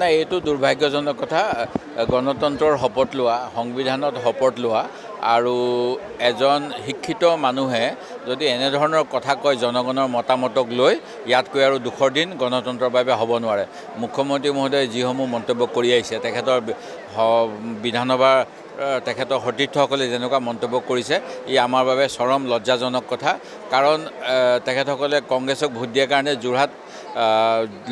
নাই এইটো দুৰ্ভাগ্যজনক কথা গণতন্ত্ৰৰ শপত লোৱা সংবিধানত শপত লোৱা আৰু এজন শিক্ষিত মানুহে যদি এনেধৰণৰ কথা কয় জনগণৰ মতামতক লৈ ইয়াতকৈ আৰু দুখৰ দিন গণতন্ত্ৰৰ বাবে হ'ব নোৱাৰে মুখ্যমন্ত্ৰী মহোদয়ে যিসমূহ মন্তব্য কৰি আহিছে তেখেতৰ বিধানসভাৰ তেখেতৰ সতীৰ্থসকলে যেনেকুৱা মন্তব্য কৰিছে ই আমাৰ বাবে চৰম লজ্জাজনক কথা কাৰণ তেখেতসকলে কংগ্ৰেছক ভোট দিয়াৰ কাৰণে যোৰহাট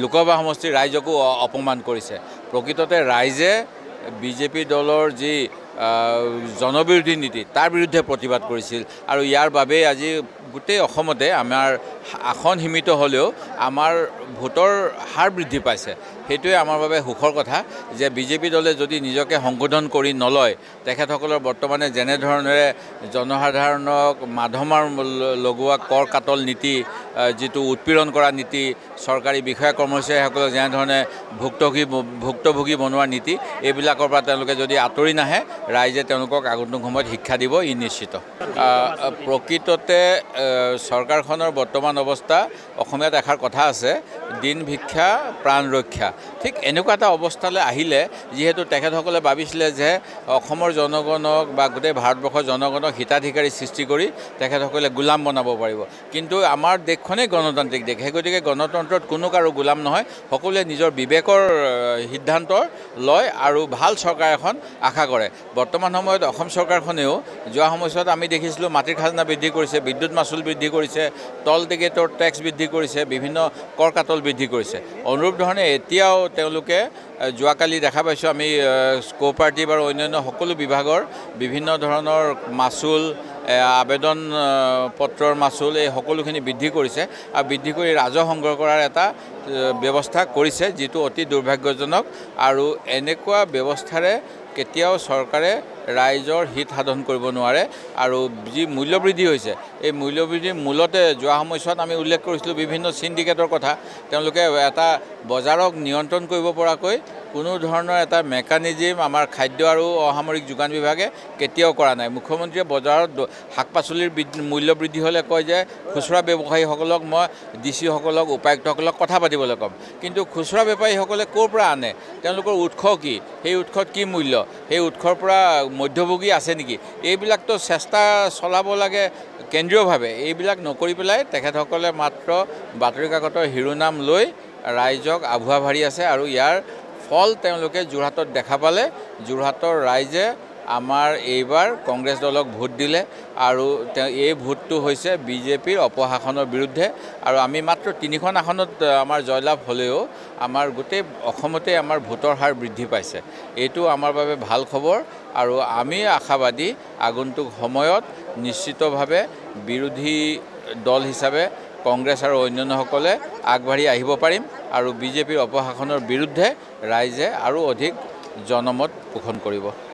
লোকসভা সমষ্টিৰ ৰাইজকো অপমান কৰিছে প্ৰকৃততে ৰাইজে বিজেপি দলৰ যি জনবিৰোধী নীতি তাৰ বিৰুদ্ধে প্ৰতিবাদ কৰিছিল আৰু ইয়াৰ বাবেই আজি গোটেই অসমতে আমাৰ আসন সীমিত হ'লেও আমাৰ ভোটৰ হাৰ বৃদ্ধি পাইছে সেইটোৱে আমাৰ বাবে সুখৰ কথা যে বিজেপি দলে যদি নিজকে সংশোধন কৰি নলয় তেখেতসকলৰ বৰ্তমানে যেনেধৰণেৰে জনসাধাৰণক মাধমাৰ লগোৱা কৰ কাতল নীতি যিটো উৎপীড়ন কৰা নীতি চৰকাৰী বিষয়া কৰ্মচাৰীসকলক যেনেধৰণে ভুক্তভোগী ভুক্তভোগী বনোৱা নীতি এইবিলাকৰ পৰা তেওঁলোকে যদি আঁতৰি নাহে ৰাইজে তেওঁলোকক আগন্তুক সময়ত শিক্ষা দিব ই নিশ্চিত প্ৰকৃততে চৰকাৰখনৰ বৰ্তমান অৱস্থা অসমীয়াত এষাৰ কথা আছে দিন ভিক্ষা প্ৰাণ ৰক্ষা ঠিক এনেকুৱা এটা অৱস্থালৈ আহিলে যিহেতু তেখেতসকলে ভাবিছিলে যে অসমৰ জনগণক বা গোটেই ভাৰতবৰ্ষৰ জনগণক হিতাধিকাৰী সৃষ্টি কৰি তেখেতসকলে গোলাম বনাব পাৰিব কিন্তু আমাৰ দেশখনেই গণতান্ত্ৰিক দেশ সেই গতিকে গণতন্ত্ৰত কোনো কাৰো গোলাম নহয় সকলোৱে নিজৰ বিবেকৰ সিদ্ধান্ত লয় আৰু ভাল চৰকাৰ এখন আশা কৰে বৰ্তমান সময়ত অসম চৰকাৰখনেও যোৱা সময়ছোৱাত আমি দেখিছিলোঁ মাটিৰ খাজনা বৃদ্ধি কৰিছে বিদ্যুৎ মাচুল বৃদ্ধি কৰিছে টল টিকেটৰ টেক্স বৃদ্ধি কৰিছে বিভিন্ন কৰ কাতল বৃদ্ধি কৰিছে অনুৰূপ ধৰণে এতিয়াও তেওঁলোকে যোৱাকালি দেখা পাইছোঁ আমি কোঅপাৰেটিভ আৰু অন্যান্য সকলো বিভাগৰ বিভিন্ন ধৰণৰ মাচুল আবেদন পত্ৰৰ মাচুল এই সকলোখিনি বৃদ্ধি কৰিছে আৰু বৃদ্ধি কৰি ৰাজহ সংগ্ৰহ কৰাৰ এটা ব্যৱস্থা কৰিছে যিটো অতি দুৰ্ভাগ্যজনক আৰু এনেকুৱা ব্যৱস্থাৰে কেতিয়াও চৰকাৰে ৰাইজৰ হিত সাধন কৰিব নোৱাৰে আৰু যি মূল্যবৃদ্ধি হৈছে এই মূল্যবৃদ্ধিৰ মূলতে যোৱা সময়ছোৱাত আমি উল্লেখ কৰিছিলোঁ বিভিন্ন চিণ্ডিকেটৰ কথা তেওঁলোকে এটা বজাৰক নিয়ন্ত্ৰণ কৰিব পৰাকৈ কোনো ধৰণৰ এটা মেকানিজিম আমাৰ খাদ্য আৰু অসামৰিক যোগান বিভাগে কেতিয়াও কৰা নাই মুখ্যমন্ত্ৰীয়ে বজাৰত শাক পাচলিৰ বৃদ্ধি হ'লে কয় যে খুচুৰা ব্যৱসায়ীসকলক মই ডি চিসকলক উপায়ুক্তসকলক কথা পাতিছোঁ পৰা ক'ম কিন্তু খুচুৰা বেপাৰীসকলে ক'ৰ পৰা আনে তেওঁলোকৰ উৎস কি সেই উৎসত কি মূল্য সেই উৎসৰ পৰা মধ্যভোগী আছে নেকি এইবিলাকতো চেষ্টা চলাব লাগে কেন্দ্ৰীয়ভাৱে এইবিলাক নকৰি পেলাই তেখেতসকলে মাত্ৰ বাতৰি কাকতৰ শিৰোনাম লৈ ৰাইজক আভুৱা ভাৰি আছে আৰু ইয়াৰ ফল তেওঁলোকে যোৰহাটত দেখা পালে যোৰহাটৰ ৰাইজে আমাৰ এইবাৰ কংগ্ৰেছ দলক ভোট দিলে আৰু তেওঁ এই ভোটটো হৈছে বিজেপিৰ অপশাসনৰ বিৰুদ্ধে আৰু আমি মাত্ৰ তিনিখন আসনত আমাৰ জয়লাভ হ'লেও আমাৰ গোটেই অসমতে আমাৰ ভোটৰ হাৰ বৃদ্ধি পাইছে এইটো আমাৰ বাবে ভাল খবৰ আৰু আমি আশাবাদী আগন্তুক সময়ত নিশ্চিতভাৱে বিৰোধী দল হিচাপে কংগ্ৰেছ আৰু অন্যান্যসকলে আগবাঢ়ি আহিব পাৰিম আৰু বিজেপিৰ অপশাসনৰ বিৰুদ্ধে ৰাইজে আৰু অধিক জনমত পোষণ কৰিব